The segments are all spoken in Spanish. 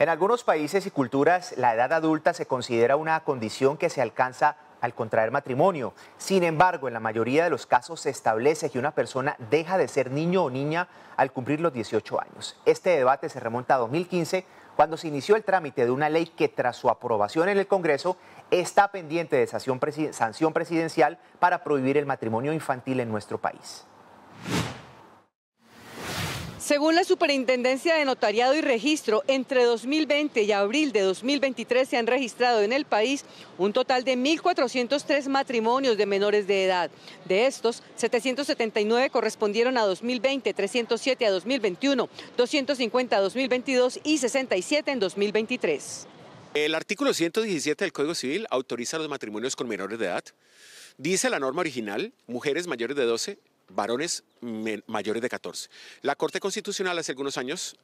En algunos países y culturas, la edad adulta se considera una condición que se alcanza al contraer matrimonio. Sin embargo, en la mayoría de los casos se establece que una persona deja de ser niño o niña al cumplir los 18 años. Este debate se remonta a 2015, cuando se inició el trámite de una ley que tras su aprobación en el Congreso está pendiente de sanción presidencial para prohibir el matrimonio infantil en nuestro país. Según la Superintendencia de Notariado y Registro, entre 2020 y abril de 2023 se han registrado en el país un total de 1.403 matrimonios de menores de edad. De estos, 779 correspondieron a 2020, 307 a 2021, 250 a 2022 y 67 en 2023. El artículo 117 del Código Civil autoriza los matrimonios con menores de edad. Dice la norma original, mujeres mayores de 12 varones mayores de 14. La Corte Constitucional hace algunos años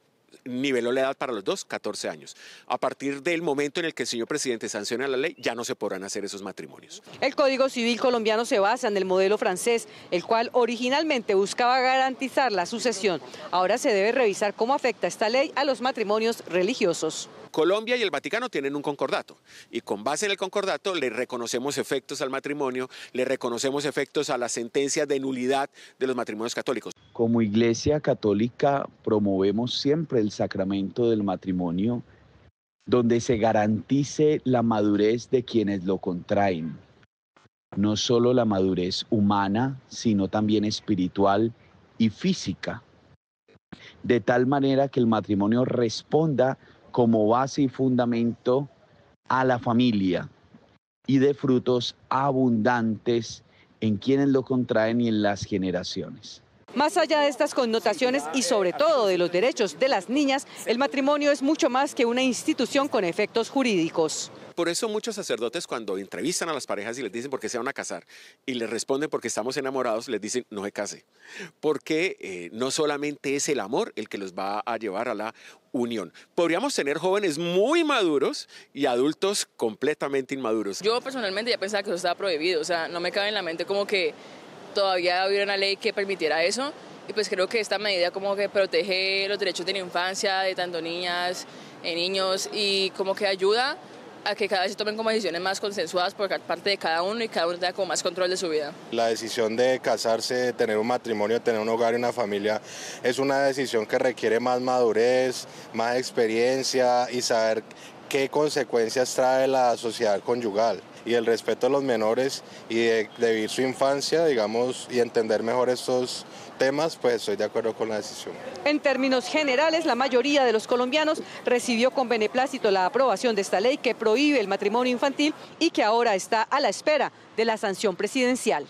niveló la edad para los dos, 14 años. A partir del momento en el que el señor presidente sanciona la ley, ya no se podrán hacer esos matrimonios. El Código Civil colombiano se basa en el modelo francés, el cual originalmente buscaba garantizar la sucesión. Ahora se debe revisar cómo afecta esta ley a los matrimonios religiosos. Colombia y el Vaticano tienen un concordato y con base en el concordato le reconocemos efectos al matrimonio, le reconocemos efectos a la sentencia de nulidad de los matrimonios católicos. Como Iglesia Católica promovemos siempre el sacramento del matrimonio donde se garantice la madurez de quienes lo contraen, no solo la madurez humana, sino también espiritual y física, de tal manera que el matrimonio responda como base y fundamento a la familia y de frutos abundantes en quienes lo contraen y en las generaciones. Más allá de estas connotaciones y sobre todo de los derechos de las niñas, el matrimonio es mucho más que una institución con efectos jurídicos. Por eso muchos sacerdotes cuando entrevistan a las parejas y les dicen por qué se van a casar y les responden porque estamos enamorados, les dicen no se case, porque eh, no solamente es el amor el que los va a llevar a la unión. Podríamos tener jóvenes muy maduros y adultos completamente inmaduros. Yo personalmente ya pensaba que eso estaba prohibido, o sea, no me cabe en la mente como que todavía hubiera una ley que permitiera eso. Y pues creo que esta medida como que protege los derechos de la infancia, de tanto niñas, de eh, niños, y como que ayuda a que cada vez se tomen como decisiones más consensuadas por parte de cada uno y cada uno tenga como más control de su vida. La decisión de casarse, de tener un matrimonio, tener un hogar y una familia es una decisión que requiere más madurez, más experiencia y saber qué consecuencias trae la sociedad conyugal y el respeto a los menores y de, vivir su infancia, digamos, y entender mejor estos temas, pues estoy de acuerdo con la decisión. En términos generales, la mayoría de los colombianos recibió con beneplácito la aprobación de esta ley que prohíbe el matrimonio infantil y que ahora está a la espera de la sanción presidencial.